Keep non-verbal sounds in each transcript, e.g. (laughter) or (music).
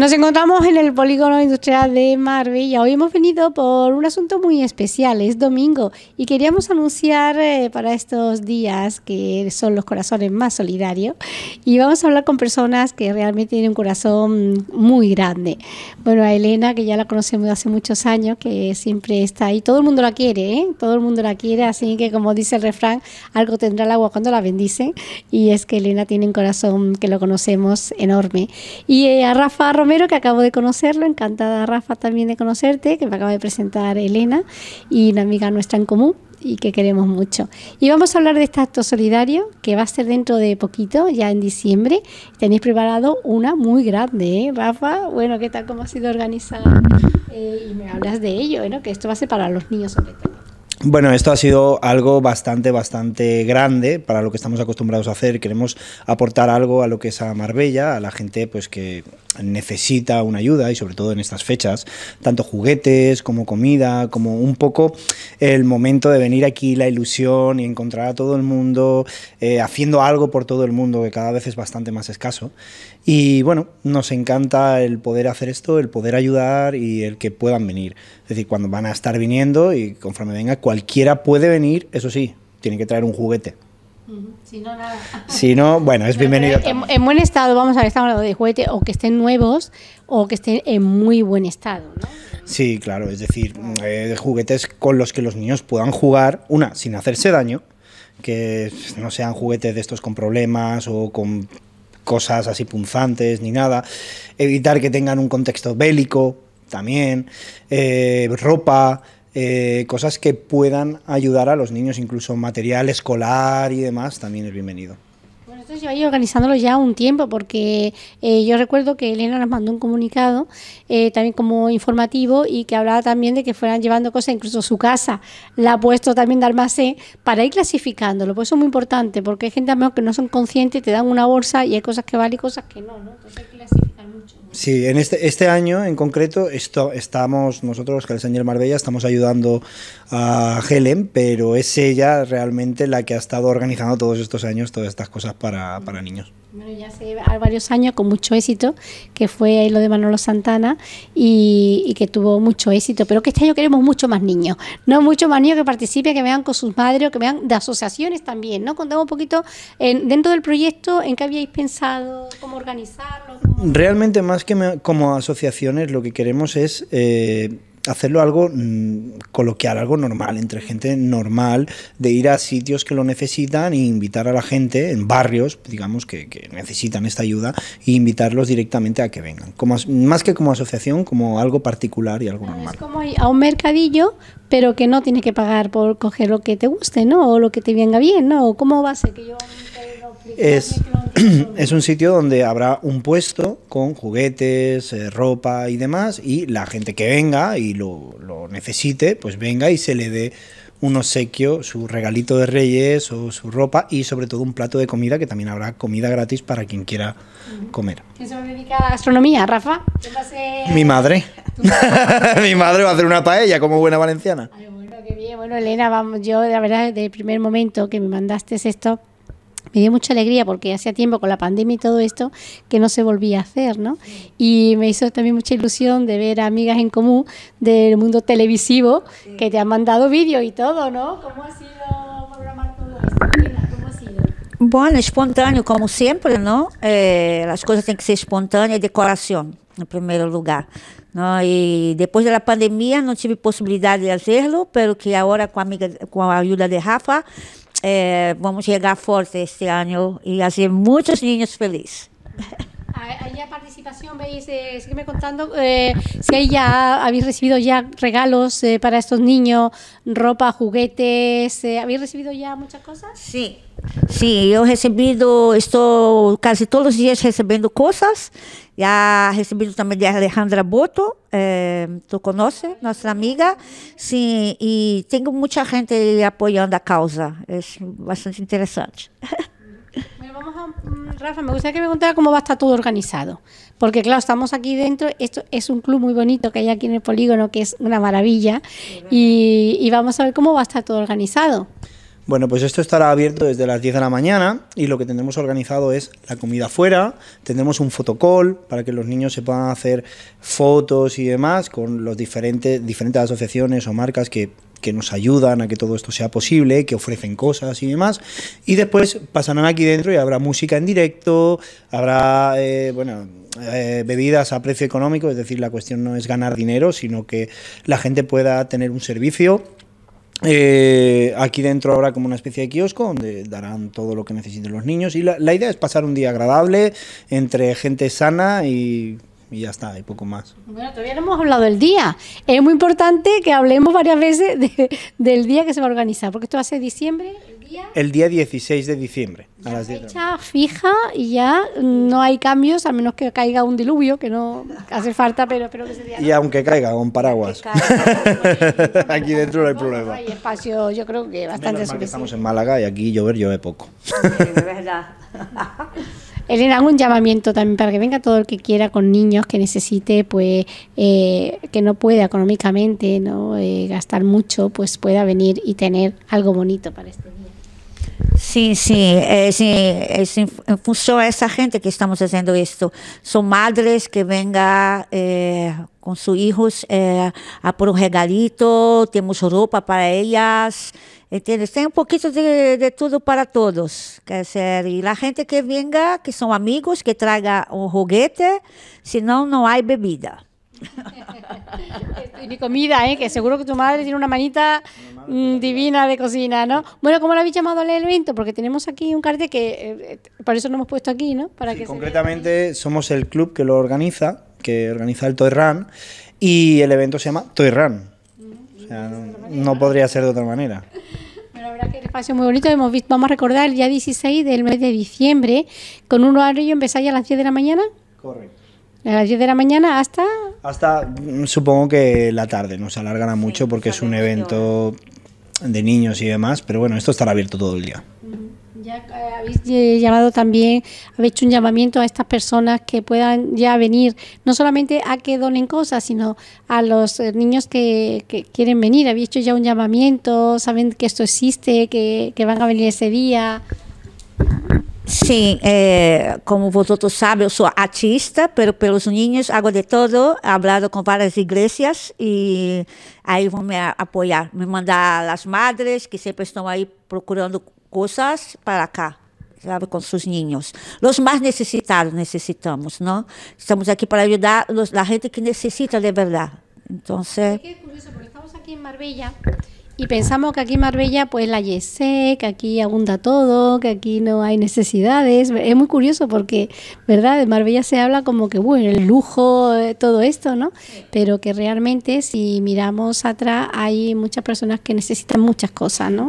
Nos encontramos en el polígono industrial de Marbella. Hoy hemos venido por un asunto muy especial, es domingo, y queríamos anunciar eh, para estos días que son los corazones más solidarios y vamos a hablar con personas que realmente tienen un corazón muy grande. Bueno, a Elena, que ya la conocemos hace muchos años, que siempre está ahí, todo el mundo la quiere, ¿eh? todo el mundo la quiere, así que como dice el refrán, algo tendrá el agua cuando la bendicen, y es que Elena tiene un corazón que lo conocemos enorme. Y eh, a Rafa que acabo de conocerlo, encantada Rafa también de conocerte, que me acaba de presentar Elena y una amiga nuestra en común y que queremos mucho. Y vamos a hablar de este acto solidario que va a ser dentro de poquito, ya en diciembre. Tenéis preparado una muy grande, ¿eh, Rafa. Bueno, ¿qué tal? ¿Cómo ha sido organizada? Eh, y me hablas de ello, ¿eh? ¿no? que esto va a ser para los niños sobre todo. Bueno, esto ha sido algo bastante, bastante grande para lo que estamos acostumbrados a hacer. Queremos aportar algo a lo que es a Marbella, a la gente pues que necesita una ayuda y sobre todo en estas fechas, tanto juguetes como comida, como un poco el momento de venir aquí, la ilusión y encontrar a todo el mundo, eh, haciendo algo por todo el mundo que cada vez es bastante más escaso. Y bueno, nos encanta el poder hacer esto, el poder ayudar y el que puedan venir. Es decir, cuando van a estar viniendo y conforme venga, cualquiera puede venir, eso sí, tiene que traer un juguete. Si no, nada. (laughs) Si no, bueno, es bienvenido. En, buen estado, vamos a ver, estamos hablando de juguete, o que estén nuevos, o que estén en muy buen estado. ¿no? Sí, claro, es decir, mm, eh, juguetes con los que los niños puedan jugar, una, sin hacerse daño, que no sean juguetes de estos con problemas o con cosas así punzantes ni nada, evitar que tengan un contexto bélico también, eh, ropa, eh, cosas que puedan ayudar a los niños, incluso material escolar y demás, también es bienvenido. Bueno, esto lleváis organizándolo ya un tiempo, porque eh, yo recuerdo que Elena nos mandó un comunicado, eh, también como informativo, y que hablaba también de que fueran llevando cosas, incluso su casa la ha puesto también de almacén, para ir clasificándolo. Pues eso es muy importante, porque hay gente a lo que no son conscientes, te dan una bolsa y hay cosas que valen y cosas que no, Entonces hay que Sí, en este, este, año en concreto esto, estamos nosotros, que el señor Marbella, estamos ayudando a Helen, pero es ella realmente la que ha estado organizando todos estos años todas estas cosas para, para niños. Bueno, ya hace varios años con mucho éxito, que fue lo de Manolo Santana y, que tuvo mucho éxito, pero que este año queremos mucho más niños, no mucho más niños que participen, que vean con sus madres que vean de asociaciones también, ¿no? Contamos un poquito dentro del proyecto en qué habíais pensado, cómo organizarlo. Realmente más que como asociaciones lo que queremos es... Eh, hacerlo algo mmm, algo normal, entre gente normal, de ir a sitios que lo necesitan e invitar a la gente en barrios, digamos, que, que necesitan esta ayuda, e invitarlos directamente a que vengan. Como, más que como asociación, como algo particular y algo normal. como a un mercadillo, pero que no tiene que pagar por coger lo que te guste, ¿no? O lo que te venga bien, ¿no? ¿Cómo va que yo... Es, (clears throat) es un sitio donde habrá un puesto con juguetes, eh, ropa y demás, y la gente que venga y lo, lo necesite, pues venga y se le dé un obsequio, su regalito de reyes o su ropa y sobre todo un plato de comida que también habrá comida gratis para quien quiera comer. ¿Quién se va a dedicar a la gastronomía, Rafa? Mi madre. (laughs) (laughs) Mi madre va a hacer una paella como buena valenciana. bueno, Elena, vamos, yo de verdad, desde el primer momento que me mandaste esto, me dio mucha alegría porque hacía tiempo con la pandemia y todo esto que no se volvía a hacer, ¿no? Y me hizo también mucha ilusión de ver amigas en común del mundo televisivo que te han mandado vídeos y todo, ¿no? ¿Cómo ha sido programar todo esto? ¿Cómo Bueno, espontáneo como siempre, ¿no? Eh, las cosas tienen que ser espontáneas y decoración en primer lugar. ¿no? Y después de la pandemia no tuve posibilidad de hacerlo, pero que ahora con, con la ayuda de Rafa eh, vamos a llegar fuerte este año y hacer muchos niños felices. (laughs) ¿Hay ya participación? ¿Veis? sígueme contando eh, si hay ya, habéis recibido ya regalos eh, para estos niños, ropa, juguetes, ¿habéis recibido ya muchas cosas? Sí, Sí, yo he recibido, estoy casi todos los días recibiendo cosas, ya he recibido también de Alejandra Boto, eh, tú conoces, nuestra amiga. sí, y tengo mucha gente apoyando a causa. es bastante interesante. Mm, Rafa, me gustaría que me contara cómo va a estar todo organizado. Porque, claro, estamos aquí dentro. Esto es un club muy bonito que hay aquí en el polígono, que es una maravilla. y vamos a ver cómo va a estar todo organizado. Bueno, pues esto estará abierto desde las 10 de la mañana y lo que tendremos organizado es la comida fuera, tendremos un fotocall para que los niños se puedan hacer fotos y demás con los diferentes, diferentes asociaciones o marcas que nos ayudan a que todo esto sea posible, que ofrecen cosas y demás. Y después pasarán aquí dentro y habrá música en directo, habrá, eh, bueno, eh, bebidas a precio económico, es decir, la cuestión no es ganar dinero, sino que la gente pueda tener un servicio eh, aquí dentro habrá como una especie de kiosco donde darán todo lo que necesiten los niños y la, idea es pasar un día agradable entre gente sana y ya está, y poco más. Bueno, todavía no hemos hablado del día. Es muy importante que hablemos varias veces del día que se va a organizar, porque esto va a ser diciembre. El día 16 de diciembre. A las fecha fija y ya no hay cambios, a menos que caiga un diluvio, que no hace falta, pero espero que se Y aunque caiga con paraguas. (laughs) aquí dentro no hay problema. Hay espacio, yo creo que bastante suficiente. Estamos en Málaga y aquí llover llueve poco. de verdad. (laughs) Elena, un llamamiento también para que venga todo el que quiera con niños que necesite, pues eh, que no pueda económicamente no eh, gastar mucho, pues pueda venir y tener algo bonito para este. Sí, sí, eh, es en función de a esa gente que estamos haciendo esto. Son madres que vengan eh, con sus hijos eh, a por un regalito, tenemos ropa para ellas. ¿Entiendes? Tem un poquito de, de, para todos. Y la gente que venga, que son amigos, que traiga un juguete, si no, no hay bebida. (laughs) Estoy ni comida, ¿eh? que seguro que tu madre tiene una manita mm, divina de cocina, ¿no? Bueno, ¿cómo lo habéis llamado al evento? Porque tenemos aquí un cartel que, eh, eh, por eso lo hemos puesto aquí, ¿no? Para sí, concretamente somos el club que lo organiza, que organiza el Toy Run, y el evento se llama Toy Run. O sea, no, podría ser de otra manera. Bueno, la verdad que el espacio muy bonito. Hemos visto, vamos a recordar el día 16 del mes de diciembre, con un horario empezáis a las 10 de la mañana. Correcto. A las 10 de la mañana hasta hasta mm, supongo que la tarde, nos alargará mucho porque es un evento de niños y demás, pero bueno, esto estará abierto todo el día. Ya eh, habéis eh, llamado también, habéis hecho un llamamiento a estas personas que puedan ya venir, no solamente a que donen cosas, sino a los eh, niños que, quieren venir. Habéis hecho ya un llamamiento, saben que esto existe, que, que van a venir ese día. Sim, é, como todos sabem, eu sou artista, pero pelos meninos hago de todo, hablado com várias igrejas e aí vão me apoiar, me mandar as madres que sempre estão aí procurando coisas para cá sabe, com seus ninhos. Os mais necessitados necessitamos, não? Estamos aqui para ajudar a gente que necessita de verdade. Então, é... estamos aqui em Marbella Y pensamos que aquí Marbella, pues la yesé, que aquí abunda todo, que aquí no hay necesidades. Es muy curioso porque, ¿verdad? De Marbella se habla como que, bueno, el lujo, eh, todo esto, ¿no? Pero que realmente, si miramos atrás, hay muchas personas que necesitan muchas cosas, ¿no?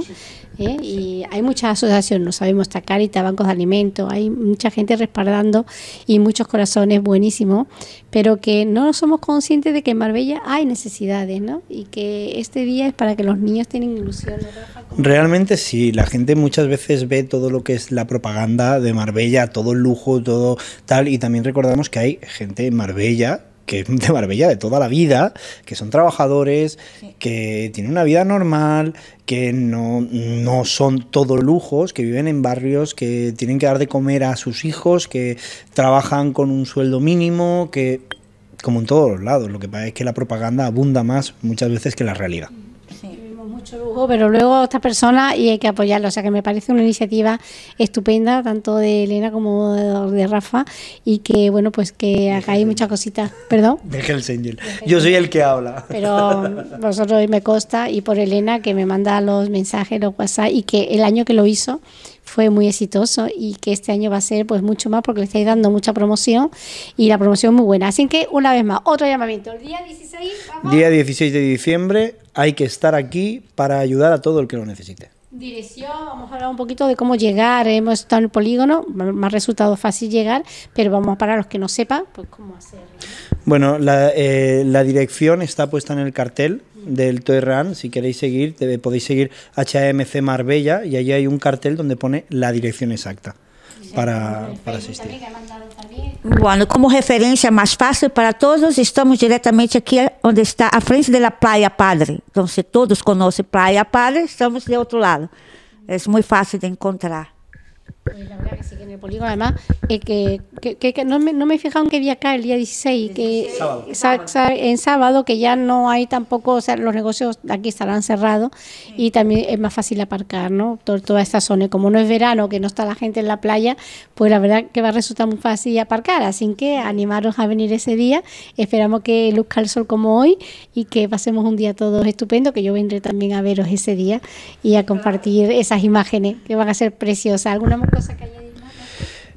¿Eh? Y hay muchas asociaciones, no sabemos, está Carita, bancos de alimentos, hay mucha gente respaldando y muchos corazones buenísimos, pero que no somos conscientes de que en Marbella hay necesidades, ¿no? Y que este día es para que los niños tienen ilusión. Realmente sí, la gente muchas veces ve todo lo que es la propaganda de Marbella, todo el lujo, todo tal, y también recordamos que hay gente en Marbella que de Marbella de toda la vida, que son trabajadores, que tienen una vida normal, que no, no son todo lujos, que viven en barrios, que tienen que dar de comer a sus hijos, que trabajan con un sueldo mínimo, que como en todos los lados, lo que pasa es que la propaganda abunda más muchas veces que la realidad mucho lujo, pero luego esta persona y hay que apoyarlo. O sea que me parece una iniciativa estupenda, tanto de Elena como de, Rafa, y que bueno, pues que acá hay muchas cositas. Perdón. Yo soy el que habla. Pero vosotros me consta, y por Elena que me manda los mensajes, los WhatsApp, y que el año que lo hizo fue muy exitoso y que este año va a ser pues mucho más porque le estáis dando mucha promoción y la promoción muy buena. Así que una vez más, otro llamamiento. El día 16, de diciembre hay que estar aquí para ayudar a todo el que lo necesite. Dirección, vamos a hablar un poquito de cómo llegar. Hemos estado en el polígono, más resultado fácil llegar, pero vamos a para los que no sepan, pues cómo hacerlo. Bueno, la eh, dirección está puesta en el cartel, del Toy si queréis seguir, podéis seguir HMC Marbella y allí hay un cartel donde pone la dirección exacta para, asistir. Bueno, como referencia más fácil para todos, estamos directamente aquí, donde está a frente de la Playa Padre. entonces todos conocen Playa Padre, estamos de otro lado. es muy fácil de encontrar. Pues la verdad que que en el polígono, además, eh, que, que, que, no, me, no me he fijado en qué día acá, el día 16, que en sábado, que ya no hay tampoco, o sea, los negocios aquí estarán cerrados y también es más fácil aparcar, ¿no? toda esta zona. como no es verano, que no está la gente en la playa, pues la verdad que va a resultar muy fácil aparcar. Así que animaros a venir ese día. Esperamos que luzca el sol como hoy y que pasemos un día todos estupendo, que yo vendré también a veros ese día y a compartir esas imágenes que van a ser preciosas. ¿Alguna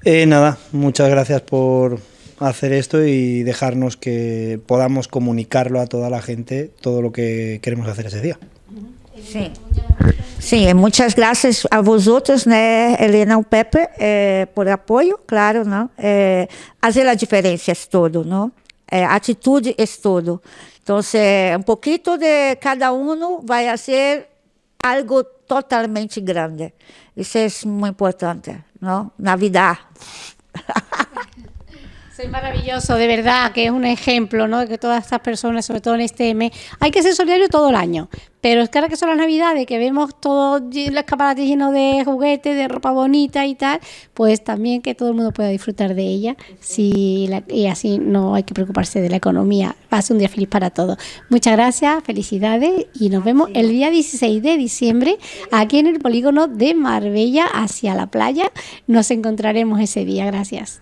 eh, nada, muchas gracias por hacer esto y dejarnos que podamos comunicarlo a toda la gente todo lo que queremos hacer ese día. Sí, sí, muchas gracias a vosotros, Elena Helena Pepe, eh, por apoyo, claro, no. Eh, la diferencia. todo, no eh, actitud es todo. entonces un poquito de cada uno va a ser algo totalmente grande. Isso é muito importante, não? Na vida. (laughs) Es maravilloso, de verdad, que es un ejemplo, ¿no? De que todas estas personas, sobre todo en este mes, hay que ser solidario todo el año. Pero es que ahora que son las navidades, que vemos todos los escaparates llenos de juguetes, de ropa bonita y tal, pues también que todo el mundo pueda disfrutar de ella si y así no hay que preocuparse de la economía. Va a ser un día feliz para todos. Muchas gracias, felicidades y nos vemos el día 16 de diciembre aquí en el polígono de Marbella hacia la playa. Nos encontraremos ese día. Gracias.